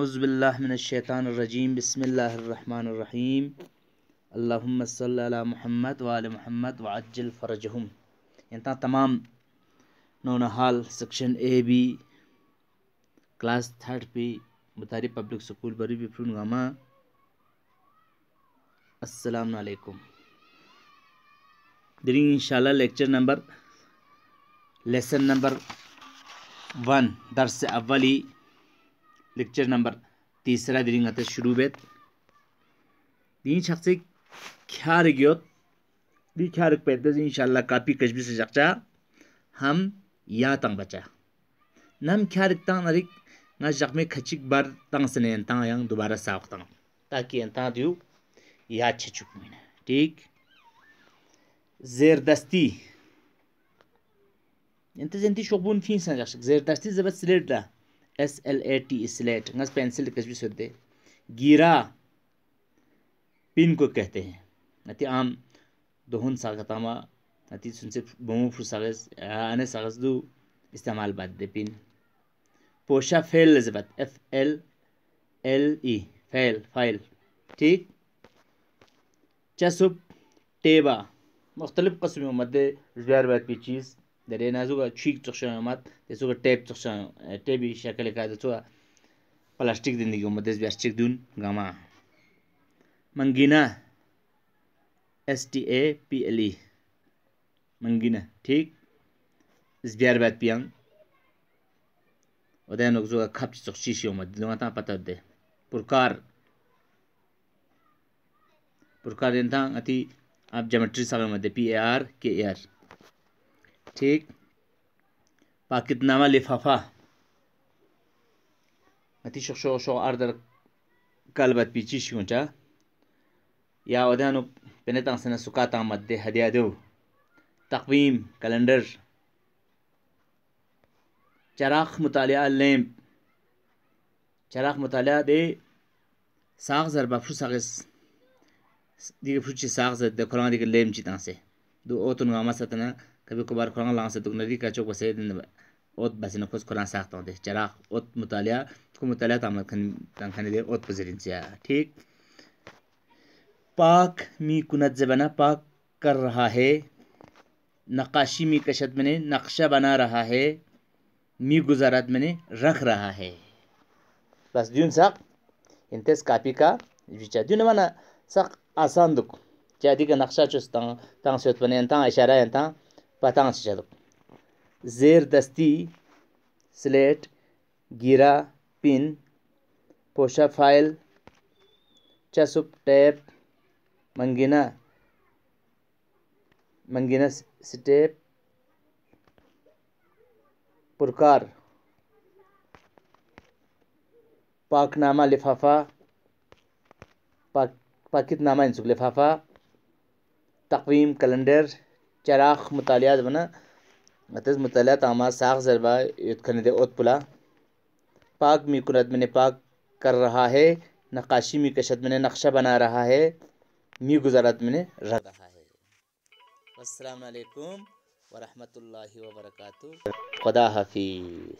अज़बिल्लाशैतानरजीम बसमीम अल्लाम महमद वाल महमद वाजिल फ़रजहम यहाँ तमाम नौना हाल section A B class third पी बुतारी पब्लिक स्कूल बरी बिफ्रून गामा असलकुम during inshallah lecture number lesson number 1 dars awali lecture number तीसरा दिन अत शुरू बेत दी छक्स ख्या रिग्योत दी ख्या रिग पेत इंशाल्लाह काफी कश भी से जगचा हम या तंग बचा नम ख्या रिग तंग नरिक ng jak me khachik bar tang sene tang yang dobara sa ok tang ta ki en ta du ya che chuk me na tik zerdasti ente zenti shobun fin san jak zerdasti zabat sler S L A T slate गज pencil Kashmir सुरदे गिरा pin को कहते हैं नती आम दोहन सागतामा नती सुनसे फुर सागस आने सागस दू इस्तेमाल बात दे पिन पोशा फेल जबत एफ एल एल ई फैल फाइल ठीक चसुप टेबा मुख्तलिफ़ कस्में मद रुपया रुपये की चीज़ dari nazuga chik chokshayo mat desuga tape chokshayo tape shakale ka desuga plastic din digo mat desbi astik dun gama mangina s t a p l e mangina ठीक zbiar bat piang odan ogzuga khapchi chokshi shio mat dunga ta pata de Purkar Purkar इन था अति आप geometry सावे मध्य P A R के A R ठीक पाकिटनामा लिफाफा نتيجة شو شو أردر قلبت بيجي شو نجا يا ودانو بنتان سنة سكاتا مدة هدية دو تقويم كالندر چراغ مطالعه لیمب چراغ مطالعه دی ساغ ضربه فشو ساغس دیگه فشو چی ساغ زد ده کلان دیگه لیم چی تانسه دو اوتون غامه ستنه कभी कभार खुरां लां से तुगनरी का चौक वसे ओत बसिन खुश खुरां साख्त होते चराग ओत मुतालिया को मुतालिया तामत खन तंखन दे ओत पजरिन से ठीक पाक मी कुनत से पाक कर रहा है नकाशी मी कशत मैंने नक्शा बना रहा है मी गुजारत मैंने रख रहा है बस जून साख इंतेस कापी का विचार जून माना साख आसान दुख क्या का नक्शा चुस्त तांग सोत बने तांग इशारा तांग پتانگ چی چدو زیر دستی سلیٹ گیرا پن پوشا فایل چسپ ٹیپ منگینا मंगिना स्टेप पुरकार पाकनामा लिफाफा पाक पाकितनामा इंसुक लिफाफा तकवीम कैलेंडर چراغ مطالعات بنا اتز مطالعات آما ساخ ضربا یتخند اوت پلا पाक मी कुरत मैंने पाक कर रहा है नक्काशी मी कशत मैंने नक्शा बना रहा है मी गुजारत मैंने रख रहा है असलकम वरहमल वर्क खुदा हाफिज़